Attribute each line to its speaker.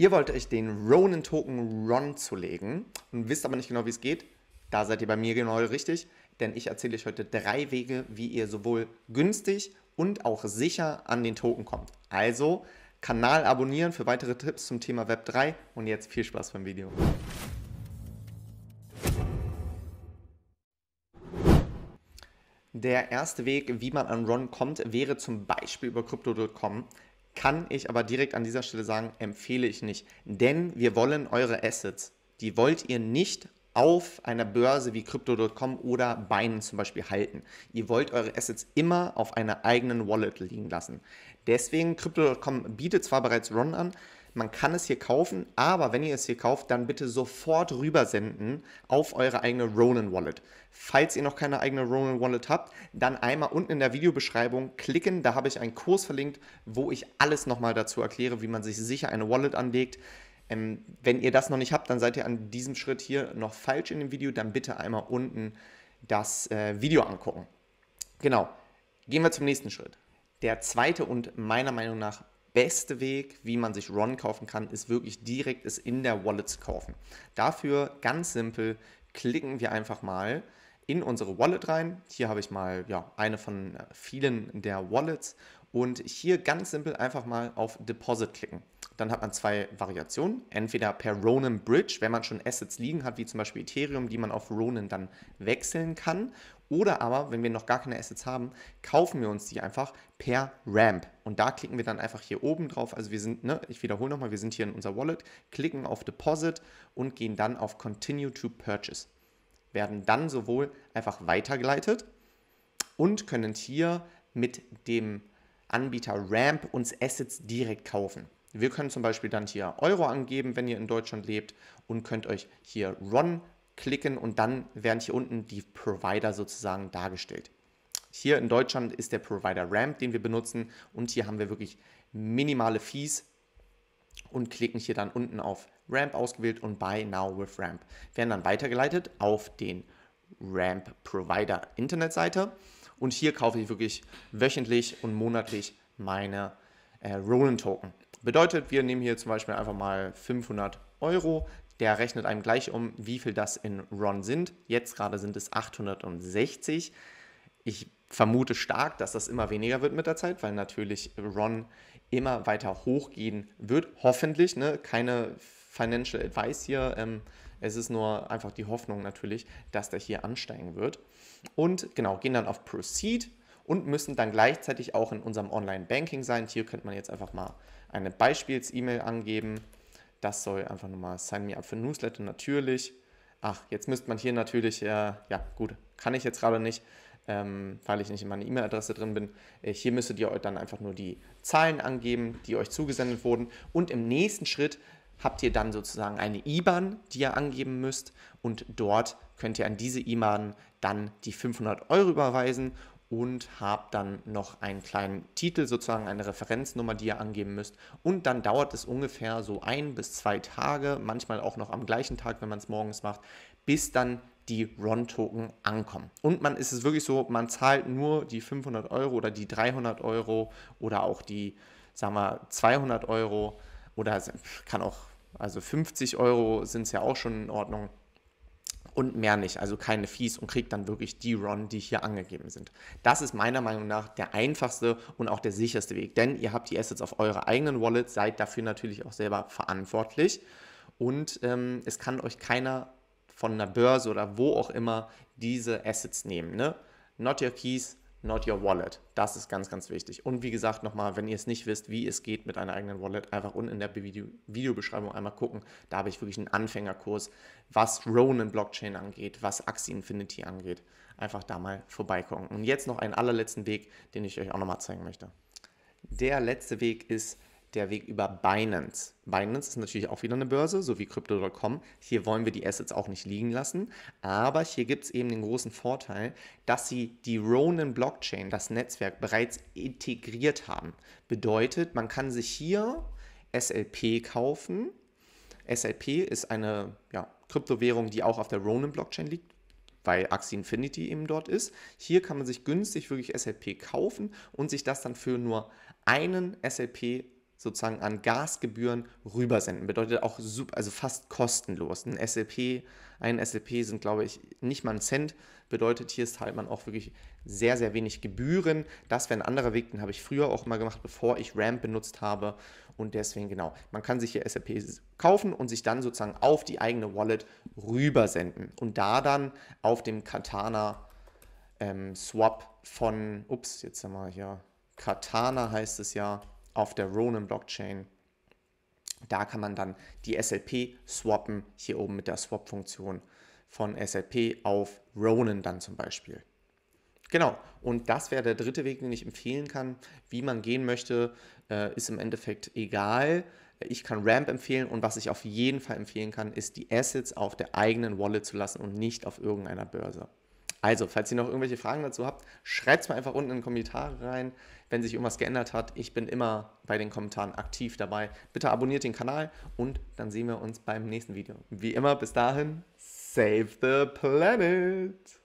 Speaker 1: Ihr wollt euch den Ronin-Token Ron zulegen und wisst aber nicht genau, wie es geht. Da seid ihr bei mir genau richtig, denn ich erzähle euch heute drei Wege, wie ihr sowohl günstig und auch sicher an den Token kommt. Also Kanal abonnieren für weitere Tipps zum Thema Web3 und jetzt viel Spaß beim Video. Der erste Weg, wie man an Ron kommt, wäre zum Beispiel über Crypto.com kann ich aber direkt an dieser Stelle sagen, empfehle ich nicht. Denn wir wollen eure Assets. Die wollt ihr nicht auf einer Börse wie Crypto.com oder Binance zum Beispiel halten. Ihr wollt eure Assets immer auf einer eigenen Wallet liegen lassen. Deswegen, Crypto.com bietet zwar bereits Ron an, man kann es hier kaufen, aber wenn ihr es hier kauft, dann bitte sofort rübersenden auf eure eigene Ronin Wallet. Falls ihr noch keine eigene Ronin Wallet habt, dann einmal unten in der Videobeschreibung klicken, da habe ich einen Kurs verlinkt, wo ich alles nochmal dazu erkläre, wie man sich sicher eine Wallet anlegt. Ähm, wenn ihr das noch nicht habt, dann seid ihr an diesem Schritt hier noch falsch in dem Video, dann bitte einmal unten das äh, Video angucken. Genau, gehen wir zum nächsten Schritt. Der zweite und meiner Meinung nach beste Weg, wie man sich Ron kaufen kann, ist wirklich direkt es in der Wallet zu kaufen. Dafür ganz simpel klicken wir einfach mal in unsere Wallet rein. Hier habe ich mal ja, eine von äh, vielen der Wallets und hier ganz simpel einfach mal auf Deposit klicken. Dann hat man zwei Variationen. Entweder per Ronin Bridge, wenn man schon Assets liegen hat, wie zum Beispiel Ethereum, die man auf Ronin dann wechseln kann. Oder aber, wenn wir noch gar keine Assets haben, kaufen wir uns die einfach per Ramp. Und da klicken wir dann einfach hier oben drauf. Also wir sind, ne, ich wiederhole nochmal, wir sind hier in unser Wallet, klicken auf Deposit und gehen dann auf Continue to Purchase werden dann sowohl einfach weitergeleitet und können hier mit dem Anbieter Ramp uns Assets direkt kaufen. Wir können zum Beispiel dann hier Euro angeben, wenn ihr in Deutschland lebt und könnt euch hier Run klicken und dann werden hier unten die Provider sozusagen dargestellt. Hier in Deutschland ist der Provider Ramp, den wir benutzen und hier haben wir wirklich minimale Fees und klicken hier dann unten auf Ramp ausgewählt und Buy Now with Ramp. Werden dann weitergeleitet auf den Ramp Provider Internetseite. Und hier kaufe ich wirklich wöchentlich und monatlich meine äh, Roland Token. Bedeutet, wir nehmen hier zum Beispiel einfach mal 500 Euro. Der rechnet einem gleich um, wie viel das in RON sind. Jetzt gerade sind es 860. Ich vermute stark, dass das immer weniger wird mit der Zeit, weil natürlich RON immer weiter hochgehen wird. Hoffentlich, ne? keine Financial Advice hier. Ähm, es ist nur einfach die Hoffnung natürlich, dass der hier ansteigen wird. Und genau, gehen dann auf Proceed und müssen dann gleichzeitig auch in unserem Online-Banking sein. Hier könnte man jetzt einfach mal eine Beispiels-E-Mail angeben. Das soll einfach nochmal Sign Me Up für Newsletter natürlich. Ach, jetzt müsste man hier natürlich, äh, ja gut, kann ich jetzt gerade nicht, ähm, weil ich nicht in meiner E-Mail-Adresse drin bin. Äh, hier müsstet ihr dann einfach nur die Zahlen angeben, die euch zugesendet wurden. Und im nächsten Schritt habt ihr dann sozusagen eine IBAN, die ihr angeben müsst und dort könnt ihr an diese IBAN dann die 500 Euro überweisen und habt dann noch einen kleinen Titel, sozusagen eine Referenznummer, die ihr angeben müsst. Und dann dauert es ungefähr so ein bis zwei Tage, manchmal auch noch am gleichen Tag, wenn man es morgens macht, bis dann die RON-Token ankommen. Und man ist es wirklich so, man zahlt nur die 500 Euro oder die 300 Euro oder auch die, sagen wir, 200 Euro oder kann auch, also 50 Euro sind es ja auch schon in Ordnung und mehr nicht, also keine Fees und kriegt dann wirklich die RON, die hier angegeben sind. Das ist meiner Meinung nach der einfachste und auch der sicherste Weg, denn ihr habt die Assets auf eurer eigenen Wallet, seid dafür natürlich auch selber verantwortlich und ähm, es kann euch keiner von einer Börse oder wo auch immer diese Assets nehmen. Ne? Not your keys, not your wallet. Das ist ganz, ganz wichtig. Und wie gesagt, nochmal, wenn ihr es nicht wisst, wie es geht mit einer eigenen Wallet, einfach unten in der Video Videobeschreibung einmal gucken. Da habe ich wirklich einen Anfängerkurs, was Ronin Blockchain angeht, was Axie Infinity angeht. Einfach da mal vorbeikommen. Und jetzt noch einen allerletzten Weg, den ich euch auch nochmal zeigen möchte. Der letzte Weg ist der Weg über Binance. Binance ist natürlich auch wieder eine Börse, so wie Crypto.com. Hier wollen wir die Assets auch nicht liegen lassen. Aber hier gibt es eben den großen Vorteil, dass sie die Ronin Blockchain, das Netzwerk, bereits integriert haben. Bedeutet, man kann sich hier SLP kaufen. SLP ist eine ja, Kryptowährung, die auch auf der Ronin Blockchain liegt weil Axie Infinity eben dort ist. Hier kann man sich günstig wirklich SLP kaufen und sich das dann für nur einen SLP sozusagen an Gasgebühren rübersenden. Bedeutet auch super, also fast kostenlos. Ein SLP, ein SLP sind, glaube ich, nicht mal ein Cent. Bedeutet, hier ist halt man auch wirklich sehr, sehr wenig Gebühren. Das wäre ein anderer Weg, den habe ich früher auch mal gemacht, bevor ich Ramp benutzt habe. Und deswegen, genau, man kann sich hier SLP kaufen und sich dann sozusagen auf die eigene Wallet rübersenden. Und da dann auf dem Katana ähm, Swap von, ups, jetzt haben wir hier, Katana heißt es ja, auf der Ronin-Blockchain. Da kann man dann die SLP swappen, hier oben mit der Swap-Funktion von SLP auf Ronin dann zum Beispiel. Genau, und das wäre der dritte Weg, den ich empfehlen kann. Wie man gehen möchte, äh, ist im Endeffekt egal. Ich kann Ramp empfehlen und was ich auf jeden Fall empfehlen kann, ist die Assets auf der eigenen Wallet zu lassen und nicht auf irgendeiner Börse. Also, falls ihr noch irgendwelche Fragen dazu habt, schreibt es mir einfach unten in die Kommentare rein. Wenn sich irgendwas geändert hat, ich bin immer bei den Kommentaren aktiv dabei. Bitte abonniert den Kanal und dann sehen wir uns beim nächsten Video. Wie immer, bis dahin, save the planet!